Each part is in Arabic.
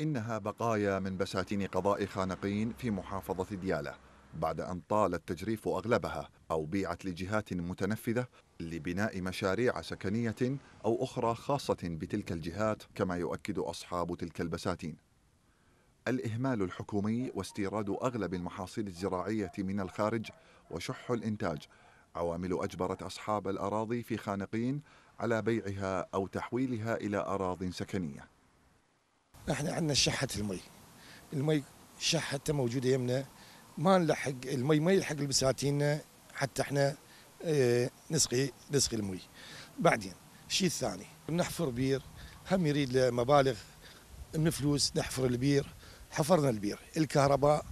إنها بقايا من بساتين قضاء خانقين في محافظة ديالة بعد أن طال التجريف أغلبها أو بيعت لجهات متنفذة لبناء مشاريع سكنية أو أخرى خاصة بتلك الجهات كما يؤكد أصحاب تلك البساتين الإهمال الحكومي واستيراد أغلب المحاصيل الزراعية من الخارج وشح الإنتاج عوامل أجبرت أصحاب الأراضي في خانقين على بيعها أو تحويلها إلى أراض سكنية احنا عندنا شحه المي المي شحته موجوده يمنا ما نلحق المي ما يلحق البساتين حتى احنا اه نسقي نسقي المي بعدين الشيء الثاني نحفر بير هم يريد له مبالغ من فلوس نحفر البير حفرنا البير الكهرباء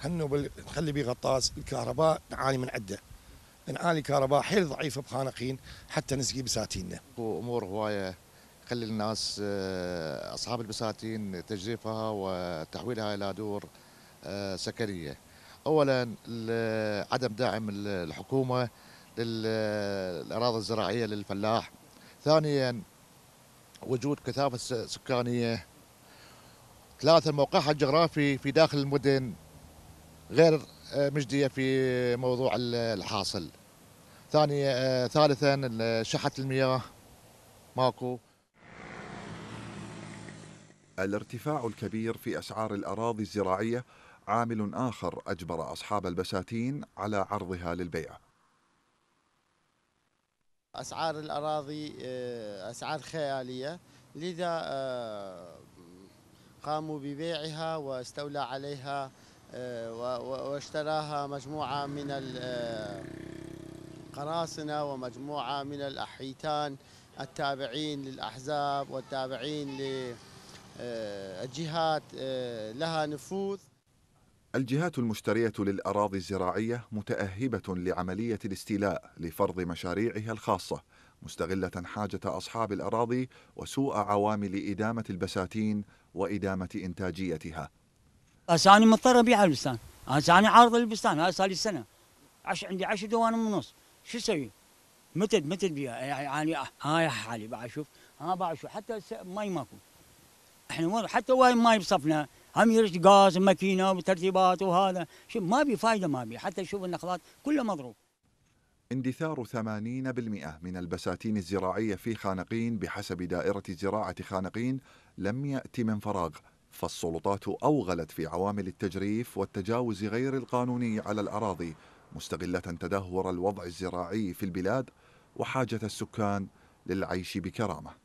هنو نخلي بيه غطاس الكهرباء نعاني من عده نعاني كهرباء حيل ضعيفه بخانقين حتى نسقي بساتيننا وامور هوايه خلي الناس آه، اصحاب البساتين تجريفها وتحويلها الى دور آه، سكنيه. اولا عدم دعم الحكومه للاراضي الزراعيه للفلاح. ثانيا وجود كثافه سكانيه. ثلاثا موقعها الجغرافي في داخل المدن غير آه، مجديه في موضوع الحاصل. ثانيا ثالثا شحه المياه ماكو الارتفاع الكبير في أسعار الأراضي الزراعية عامل آخر أجبر أصحاب البساتين على عرضها للبيع أسعار الأراضي آه، أسعار خيالية لذا آه، قاموا ببيعها واستولى عليها آه، واشتراها مجموعة من القراصنة ومجموعة من الأحيتان التابعين للأحزاب والتابعين ل آه، الجهات آه، لها نفوذ الجهات المشترية للأراضي الزراعية متأهبة لعملية الاستيلاء لفرض مشاريعها الخاصة مستغلة حاجة أصحاب الأراضي وسوء عوامل إدامة البساتين وإدامة إنتاجيتها أساني أنا مضطر أبيع البستان أساني أنا عارض البستان هسه السنة عش عندي عشر دوان ونص شو أسوي؟ متى متى بيها يعني-, يعني هاي حالي بعشوف ها بعشوف حتى ماي ماكو احنا حتى وايد ما يبصفنا هم يرش غاز ماكينه وترتيبات وهذا شوف ما بي فايده ما بي حتى شوف النخلات كلها مضروب اندثار 80% من البساتين الزراعيه في خانقين بحسب دائره زراعه خانقين لم ياتي من فراغ فالسلطات اوغلت في عوامل التجريف والتجاوز غير القانوني على الاراضي مستغله تدهور الوضع الزراعي في البلاد وحاجه السكان للعيش بكرامه